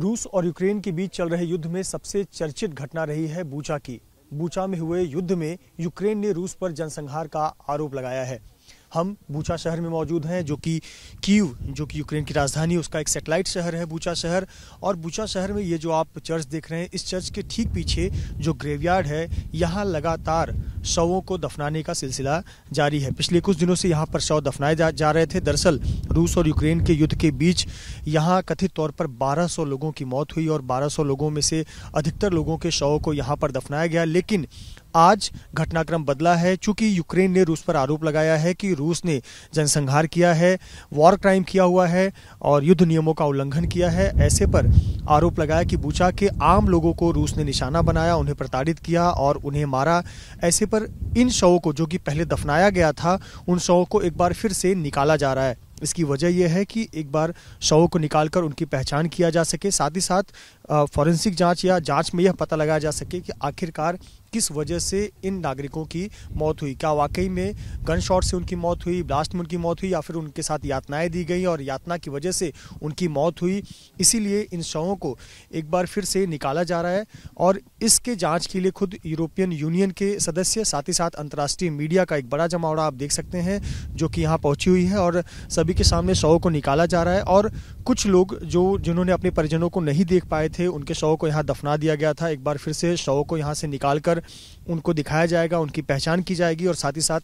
रूस और यूक्रेन के बीच चल रहे युद्ध में सबसे चर्चित घटना रही है बूचा की बूचा में हुए युद्ध में यूक्रेन ने रूस पर जनसंहार का आरोप लगाया है हम बूचा शहर में मौजूद हैं जो कि कीव जो कि यूक्रेन की राजधानी उसका एक सेटेलाइट शहर है बूचा शहर और बूचा शहर में ये जो आप चर्च देख रहे हैं इस चर्च के ठीक पीछे जो ग्रेवयार्ड है यहाँ लगातार शवों को दफनाने का सिलसिला जारी है पिछले कुछ दिनों से यहाँ पर शव दफनाए जा, जा रहे थे दरअसल रूस और यूक्रेन के युद्ध के बीच यहाँ कथित तौर पर 1200 लोगों की मौत हुई और 1200 लोगों में से अधिकतर लोगों के शवों को यहाँ पर दफनाया गया लेकिन आज घटनाक्रम बदला है चूंकि यूक्रेन ने रूस पर आरोप लगाया है कि रूस ने जनसंहार किया है वॉर क्राइम किया हुआ है और युद्ध नियमों का उल्लंघन किया है ऐसे पर आरोप लगाया कि बुचा के आम लोगों को रूस ने निशाना बनाया उन्हें प्रताड़ित किया और उन्हें मारा ऐसे पर इन शवों को जो कि पहले दफनाया गया था उन शवों को एक बार फिर से निकाला जा रहा है इसकी वजह यह है कि एक बार शवों को निकालकर उनकी पहचान किया जा सके साथ ही साथ फॉरेंसिक जांच या जांच में यह पता लगाया जा सके कि आखिरकार किस वजह से इन नागरिकों की मौत हुई क्या वाकई में गन शॉट से उनकी मौत हुई ब्लास्ट में उनकी मौत हुई या फिर उनके साथ यातनाएं दी गई और यातना की वजह से उनकी मौत हुई इसीलिए इन शवों को एक बार फिर से निकाला जा रहा है और इसके जाँच के लिए खुद यूरोपियन यूनियन के सदस्य साथ ही साथ अंतर्राष्ट्रीय मीडिया का एक बड़ा जमावड़ा आप देख सकते हैं जो कि यहाँ पहुंची हुई है और सभी के सामने शवों को निकाला जा रहा है और कुछ लोग जो जिन्होंने अपने परिजनों को नहीं देख पाए थे उनके शवों को यहाँ दफना दिया गया था एक बार फिर से शवों को यहाँ से निकाल कर उनको दिखाया जाएगा उनकी पहचान की जाएगी और साथ ही साथ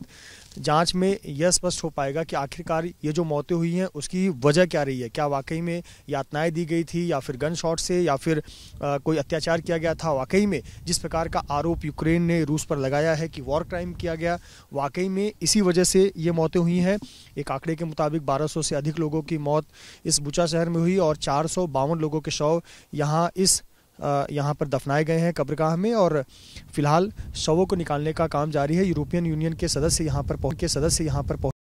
जांच में यह स्पष्ट हो पाएगा कि आखिरकार ये जो मौतें हुई हैं उसकी वजह क्या रही है क्या वाकई में यातनाएं दी गई थी या फिर गन शॉट से या फिर आ, कोई अत्याचार किया गया था वाकई में जिस प्रकार का आरोप यूक्रेन ने रूस पर लगाया है कि वॉर क्राइम किया गया वाकई में इसी वजह से ये मौतें हुई हैं एक आंकड़े के मुताबिक बारह से अधिक लोगों की मौत इस बुचा शहर में हुई और चार लोगों के शव यहाँ इस यहाँ पर दफनाए गए हैं कब्रगाह में और फिलहाल शवों को निकालने का काम जारी है यूरोपियन यूनियन के सदस्य यहाँ पर के सदस्य यहाँ पर